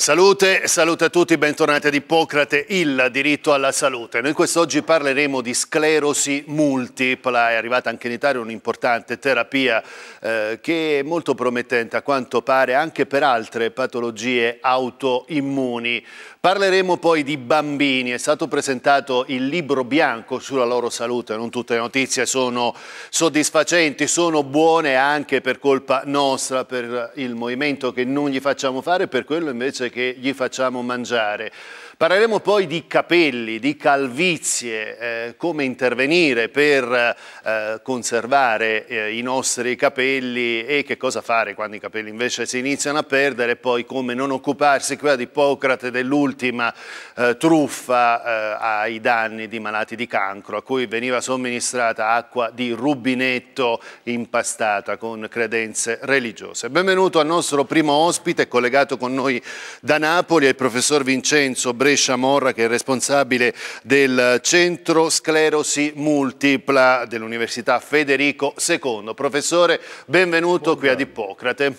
Salute, salute a tutti, bentornati ad Ippocrate, il diritto alla salute. Noi quest'oggi parleremo di sclerosi multipla, è arrivata anche in Italia un'importante terapia eh, che è molto promettente a quanto pare anche per altre patologie autoimmuni. Parleremo poi di bambini, è stato presentato il libro bianco sulla loro salute, non tutte le notizie sono soddisfacenti, sono buone anche per colpa nostra, per il movimento che non gli facciamo fare, per quello invece che gli facciamo mangiare. Parleremo poi di capelli, di calvizie, eh, come intervenire per eh, conservare eh, i nostri capelli e che cosa fare quando i capelli invece si iniziano a perdere, poi come non occuparsi quella di Ippocrate dell'ultima eh, truffa eh, ai danni di malati di cancro, a cui veniva somministrata acqua di rubinetto impastata con credenze religiose. Benvenuto al nostro primo ospite, collegato con noi da Napoli è il professor Vincenzo Brescia Morra che è responsabile del Centro Sclerosi Multipla dell'Università Federico II. Professore, benvenuto Buongiorno. qui ad Ippocrate.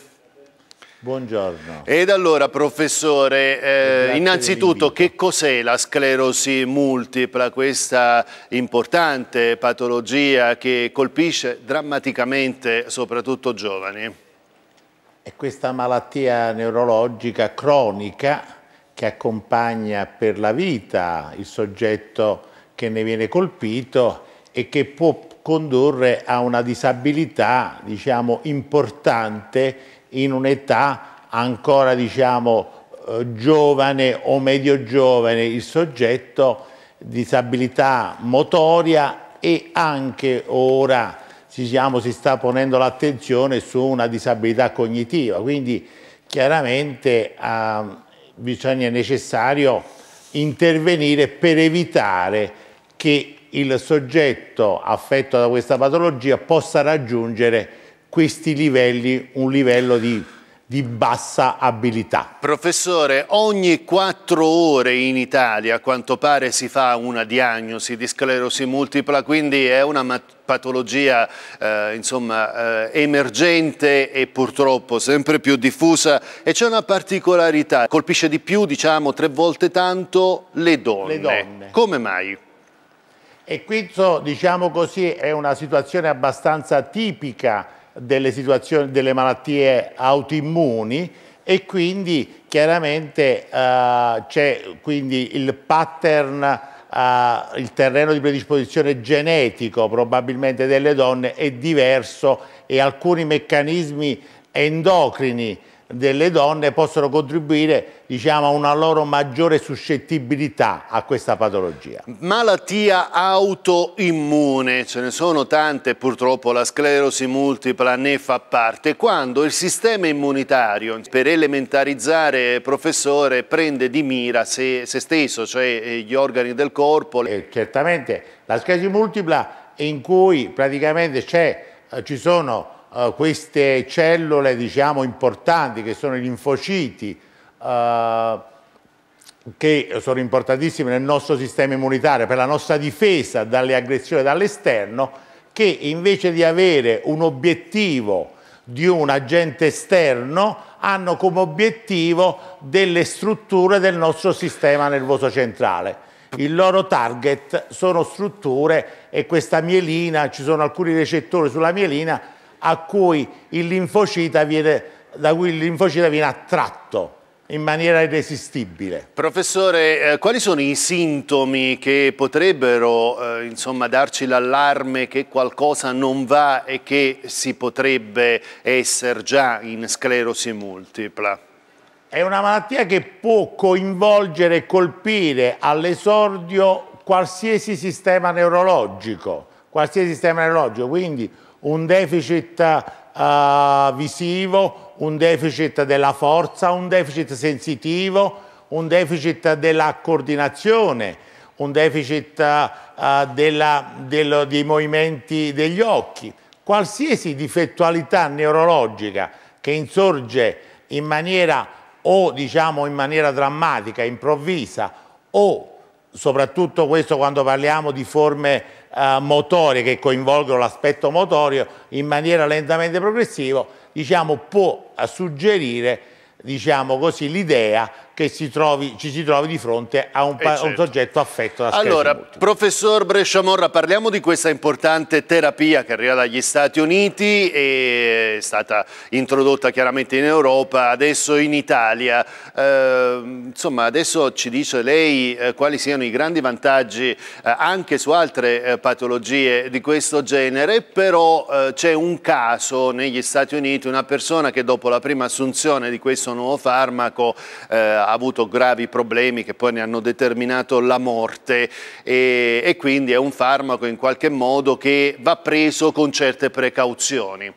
Buongiorno. Ed allora, professore, eh, innanzitutto che cos'è la sclerosi multipla, questa importante patologia che colpisce drammaticamente soprattutto giovani? È questa malattia neurologica cronica che accompagna per la vita il soggetto che ne viene colpito e che può condurre a una disabilità diciamo, importante in un'età ancora diciamo, eh, giovane o medio giovane il soggetto, disabilità motoria e anche ora ci siamo, si sta ponendo l'attenzione su una disabilità cognitiva, quindi chiaramente eh, bisogna, è necessario intervenire per evitare che il soggetto affetto da questa patologia possa raggiungere questi livelli, un livello di di bassa abilità. Professore, ogni quattro ore in Italia a quanto pare si fa una diagnosi di sclerosi multipla, quindi è una patologia eh, insomma, eh, emergente e purtroppo sempre più diffusa e c'è una particolarità, colpisce di più, diciamo, tre volte tanto le donne. Le donne. Come mai? E questo, diciamo così, è una situazione abbastanza tipica delle, situazioni, delle malattie autoimmuni e quindi chiaramente eh, c'è il pattern Uh, il terreno di predisposizione genetico probabilmente delle donne è diverso e alcuni meccanismi endocrini delle donne possono contribuire diciamo, a una loro maggiore suscettibilità a questa patologia. Malattia autoimmune, ce ne sono tante, purtroppo la sclerosi multipla ne fa parte, quando il sistema immunitario, per elementarizzare professore, prende di mira se, se stesso, cioè eh, gli organi del corpo. Eh, certamente la sclerosi multipla in cui praticamente c'è, eh, ci sono eh, queste cellule diciamo, importanti che sono i linfociti, eh, che sono importantissime nel nostro sistema immunitario per la nostra difesa dalle aggressioni dall'esterno, che invece di avere un obiettivo di un agente esterno hanno come obiettivo delle strutture del nostro sistema nervoso centrale. Il loro target sono strutture e questa mielina, ci sono alcuni recettori sulla mielina a cui il linfocita viene, da cui il linfocita viene attratto in maniera irresistibile. Professore, eh, quali sono i sintomi che potrebbero eh, insomma, darci l'allarme che qualcosa non va e che si potrebbe essere già in sclerosi multipla? È una malattia che può coinvolgere e colpire all'esordio qualsiasi sistema neurologico, qualsiasi sistema neurologico, quindi un deficit uh, visivo, un deficit della forza, un deficit sensitivo, un deficit della coordinazione, un deficit uh, della, del, dei movimenti degli occhi. Qualsiasi difettualità neurologica che insorge in maniera o diciamo in maniera drammatica, improvvisa o soprattutto questo quando parliamo di forme eh, motorie che coinvolgono l'aspetto motorio in maniera lentamente progressiva, diciamo, può suggerire diciamo l'idea che si trovi, ci si trovi di fronte a un, eh, certo. un soggetto affetto da sclerosi Allora, multiple. professor Bresciamorra, parliamo di questa importante terapia che arriva dagli Stati Uniti e è stata introdotta chiaramente in Europa, adesso in Italia. Eh, insomma, adesso ci dice lei eh, quali siano i grandi vantaggi eh, anche su altre eh, patologie di questo genere, però eh, c'è un caso negli Stati Uniti, una persona che dopo la prima assunzione di questo nuovo farmaco ha avuto gravi problemi che poi ne hanno determinato la morte e, e quindi è un farmaco in qualche modo che va preso con certe precauzioni.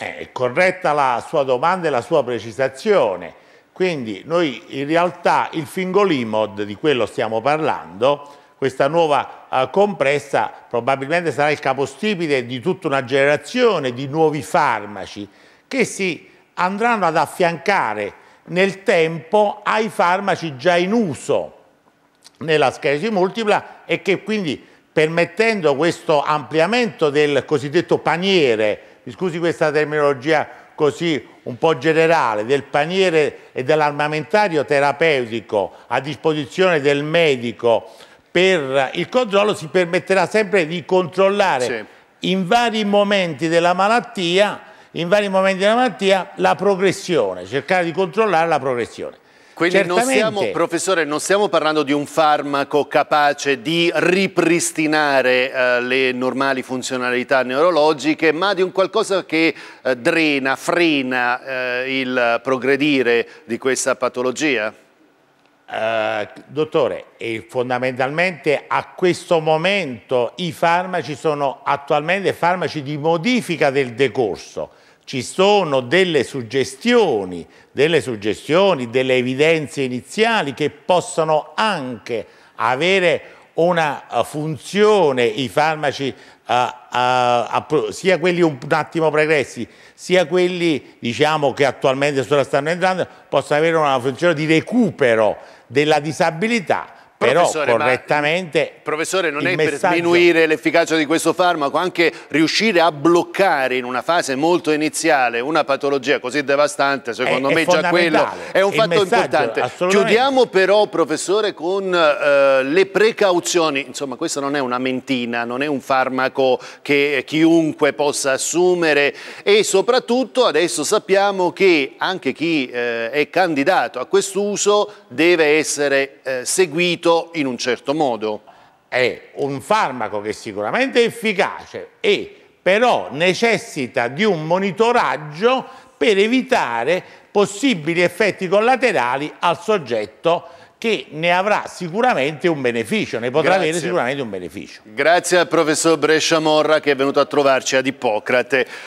Eh, è corretta la sua domanda e la sua precisazione. Quindi noi in realtà il fingolimod, di quello stiamo parlando, questa nuova uh, compressa probabilmente sarà il capostipite di tutta una generazione di nuovi farmaci che si andranno ad affiancare nel tempo ai farmaci già in uso nella sclerosi multipla e che quindi permettendo questo ampliamento del cosiddetto paniere, mi scusi questa terminologia così un po' generale, del paniere e dell'armamentario terapeutico a disposizione del medico per il controllo, si permetterà sempre di controllare sì. in vari momenti della malattia in vari momenti della malattia la progressione, cercare di controllare la progressione. Quindi non stiamo, professore, non stiamo parlando di un farmaco capace di ripristinare eh, le normali funzionalità neurologiche, ma di un qualcosa che eh, drena, frena eh, il progredire di questa patologia? Eh, dottore, fondamentalmente a questo momento i farmaci sono attualmente farmaci di modifica del decorso. Ci sono delle suggestioni, delle suggestioni, delle evidenze iniziali che possono anche avere una eh, funzione i farmaci uh, uh, sia quelli un, un, attimo pregressi sia quelli diciamo, che attualmente stanno entrando possono avere una funzione di recupero della disabilità però professore, correttamente... Ma, professore, non è per diminuire l'efficacia di questo farmaco, anche riuscire a bloccare in una fase molto iniziale una patologia così devastante, secondo è, me è già quello è un fatto importante. Chiudiamo però, professore, con eh, le precauzioni. Insomma, questa non è una mentina, non è un farmaco che chiunque possa assumere e soprattutto adesso sappiamo che anche chi eh, è candidato a quest'uso deve essere eh, seguito venduto in un certo modo. È un farmaco che sicuramente è efficace e però necessita di un monitoraggio per evitare possibili effetti collaterali al soggetto che ne avrà sicuramente un beneficio, ne potrà Grazie. avere sicuramente un beneficio. Grazie al professor Brescia Morra che è venuto a trovarci ad Ippocrate.